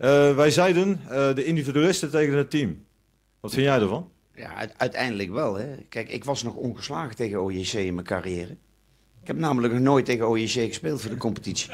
Eh, wij zeiden, eh, de individualisten tegen het team. Wat vind jij ervan? Ja, uiteindelijk wel. Hè. Kijk, ik was nog ongeslagen tegen OJC in mijn carrière. Ik heb namelijk nog nooit tegen OJC gespeeld voor de competitie.